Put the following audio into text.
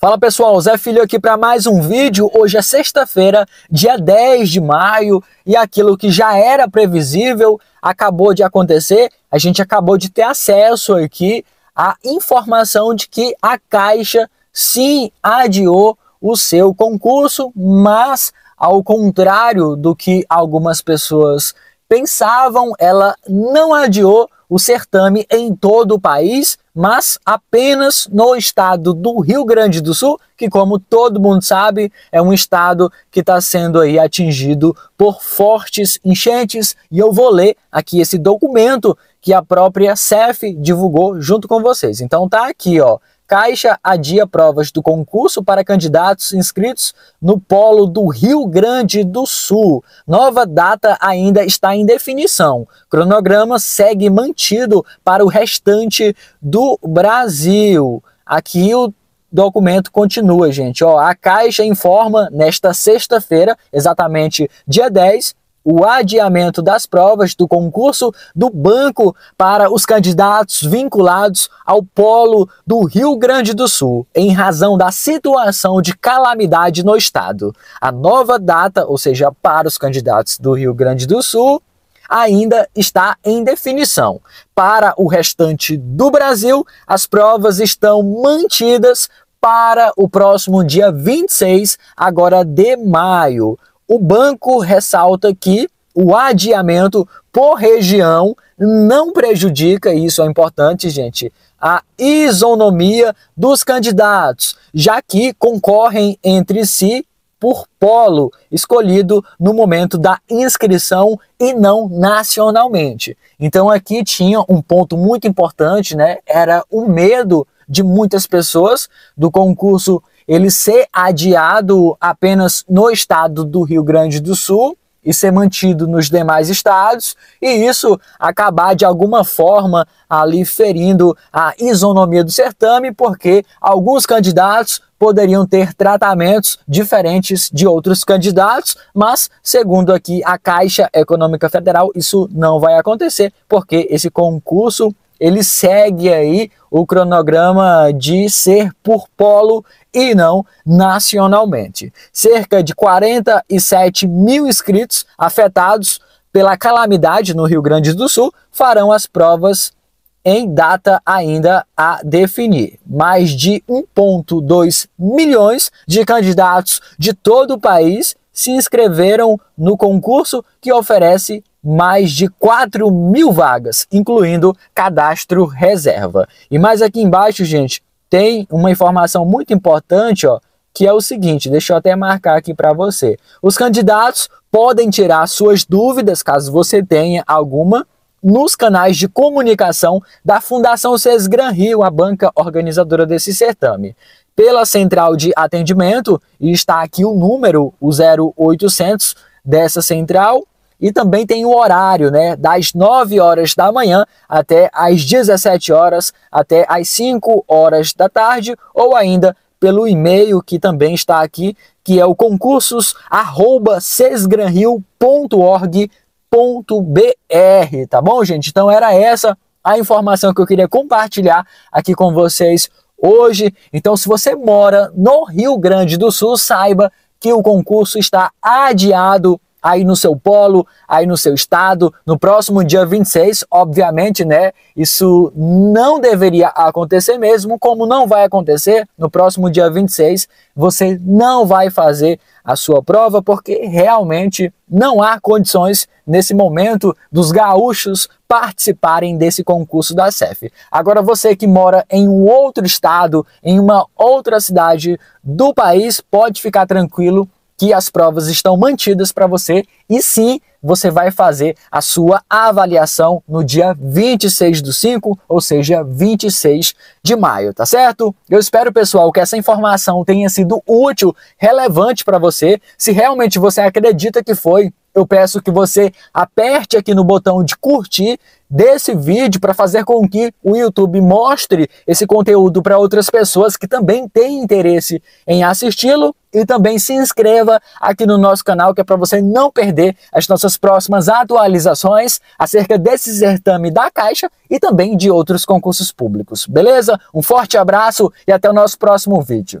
Fala pessoal, Zé Filho aqui para mais um vídeo. Hoje é sexta-feira, dia 10 de maio, e aquilo que já era previsível acabou de acontecer. A gente acabou de ter acesso aqui à informação de que a Caixa sim adiou o seu concurso, mas ao contrário do que algumas pessoas pensavam, ela não adiou o certame em todo o país mas apenas no estado do Rio Grande do Sul, que como todo mundo sabe, é um estado que está sendo aí atingido por fortes enchentes. E eu vou ler aqui esse documento que a própria CEF divulgou junto com vocês. Então tá aqui, ó. Caixa adia provas do concurso para candidatos inscritos no polo do Rio Grande do Sul. Nova data ainda está em definição. Cronograma segue mantido para o restante do Brasil. Aqui o documento continua, gente. Ó, a Caixa informa nesta sexta-feira, exatamente dia 10, o adiamento das provas do concurso do banco para os candidatos vinculados ao polo do Rio Grande do Sul, em razão da situação de calamidade no estado. A nova data, ou seja, para os candidatos do Rio Grande do Sul, ainda está em definição. Para o restante do Brasil, as provas estão mantidas para o próximo dia 26, agora de maio. O banco ressalta que o adiamento por região não prejudica, e isso é importante, gente, a isonomia dos candidatos, já que concorrem entre si por polo escolhido no momento da inscrição e não nacionalmente. Então aqui tinha um ponto muito importante, né? Era o medo de muitas pessoas do concurso ele ser adiado apenas no estado do Rio Grande do Sul e ser mantido nos demais estados, e isso acabar de alguma forma ali ferindo a isonomia do certame, porque alguns candidatos poderiam ter tratamentos diferentes de outros candidatos, mas segundo aqui a Caixa Econômica Federal, isso não vai acontecer, porque esse concurso ele segue aí o cronograma de ser por polo e não nacionalmente. Cerca de 47 mil inscritos afetados pela calamidade no Rio Grande do Sul farão as provas em data ainda a definir. Mais de 1,2 milhões de candidatos de todo o país se inscreveram no concurso que oferece mais de 4 mil vagas, incluindo cadastro reserva. E mais aqui embaixo, gente, tem uma informação muito importante, ó, que é o seguinte, deixa eu até marcar aqui para você. Os candidatos podem tirar suas dúvidas, caso você tenha alguma, nos canais de comunicação da Fundação Sesgran Rio, a banca organizadora desse certame. Pela central de atendimento, e está aqui o número, o 0800 dessa central, e também tem o horário, né? Das 9 horas da manhã até as 17 horas, até as 5 horas da tarde, ou ainda pelo e-mail que também está aqui, que é o concursos@sesgranrio.org.br, tá bom, gente? Então era essa a informação que eu queria compartilhar aqui com vocês hoje. Então, se você mora no Rio Grande do Sul, saiba que o concurso está adiado aí no seu polo, aí no seu estado. No próximo dia 26, obviamente, né? Isso não deveria acontecer mesmo, como não vai acontecer, no próximo dia 26 você não vai fazer a sua prova porque realmente não há condições nesse momento dos gaúchos participarem desse concurso da Sef. Agora você que mora em um outro estado, em uma outra cidade do país, pode ficar tranquilo que as provas estão mantidas para você e sim você vai fazer a sua avaliação no dia 26 do 5, ou seja, 26 de maio, tá certo? Eu espero, pessoal, que essa informação tenha sido útil, relevante para você. Se realmente você acredita que foi, eu peço que você aperte aqui no botão de curtir desse vídeo para fazer com que o YouTube mostre esse conteúdo para outras pessoas que também têm interesse em assisti-lo e também se inscreva aqui no nosso canal que é para você não perder as nossas próximas atualizações acerca desse certame da Caixa e também de outros concursos públicos. Beleza? Um forte abraço e até o nosso próximo vídeo.